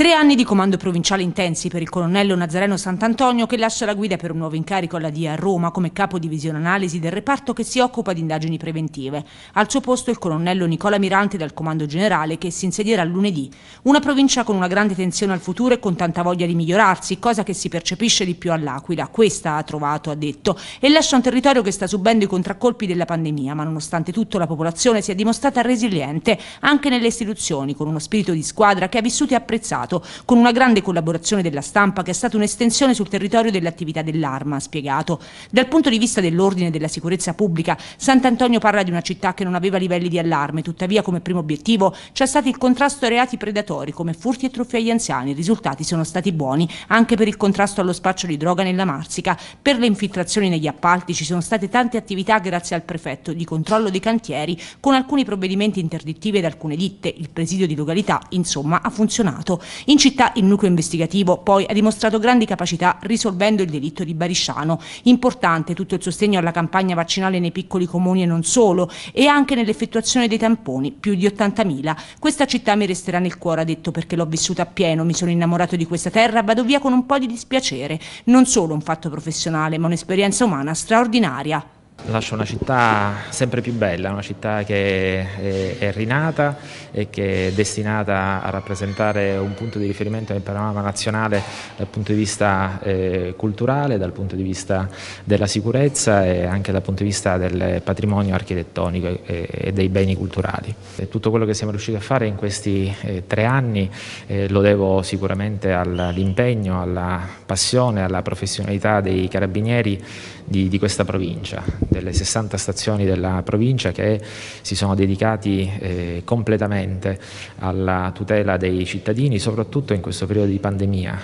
Tre anni di comando provinciale intensi per il colonnello Nazareno Sant'Antonio che lascia la guida per un nuovo incarico alla DIA a Roma come capo divisione analisi del reparto che si occupa di indagini preventive. Al suo posto il colonnello Nicola Mirante dal comando generale che si insedierà lunedì. Una provincia con una grande tensione al futuro e con tanta voglia di migliorarsi, cosa che si percepisce di più all'Aquila. Questa ha trovato, ha detto, e lascia un territorio che sta subendo i contraccolpi della pandemia, ma nonostante tutto la popolazione si è dimostrata resiliente anche nelle istituzioni con uno spirito di squadra che ha vissuto e apprezzato Stato, con una grande collaborazione della stampa che è stata un'estensione sul territorio dell'attività dell'arma, ha spiegato. Dal punto di vista dell'ordine e della sicurezza pubblica, Sant'Antonio parla di una città che non aveva livelli di allarme, tuttavia come primo obiettivo c'è stato il contrasto ai reati predatori come furti e truffe agli anziani. I risultati sono stati buoni anche per il contrasto allo spaccio di droga nella Marsica. Per le infiltrazioni negli appalti ci sono state tante attività grazie al prefetto di controllo dei cantieri con alcuni provvedimenti interdittivi ad alcune ditte. Il presidio di località, insomma, ha funzionato. In città il nucleo investigativo poi ha dimostrato grandi capacità risolvendo il delitto di Barisciano. Importante tutto il sostegno alla campagna vaccinale nei piccoli comuni e non solo e anche nell'effettuazione dei tamponi, più di 80.000. Questa città mi resterà nel cuore, ha detto, perché l'ho vissuta appieno, mi sono innamorato di questa terra, vado via con un po' di dispiacere. Non solo un fatto professionale, ma un'esperienza umana straordinaria. Lascio una città sempre più bella, una città che è, rinata e che è destinata a rappresentare un punto di riferimento nel panorama nazionale dal punto di vista eh, culturale, dal punto di vista della sicurezza e anche dal punto di vista del patrimonio architettonico e, dei beni culturali. tutto quello che siamo riusciti a fare in questi eh, tre anni eh, lo devo sicuramente all'impegno, alla passione, alla professionalità dei carabinieri di questa provincia delle 60 stazioni della provincia che si sono dedicati eh, completamente alla tutela dei cittadini, soprattutto in questo periodo di pandemia.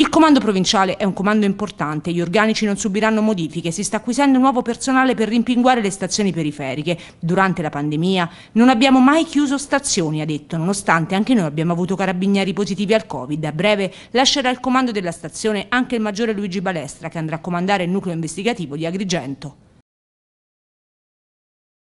Il comando provinciale è un comando importante, gli organici non subiranno modifiche, si sta acquisendo nuovo personale per rimpinguare le stazioni periferiche. Durante la pandemia non abbiamo mai chiuso stazioni, ha detto, nonostante anche noi abbiamo avuto carabinieri positivi al Covid. A breve lascerà il comando della stazione anche il maggiore Luigi Balestra che andrà a comandare il nucleo investigativo di Agrigento.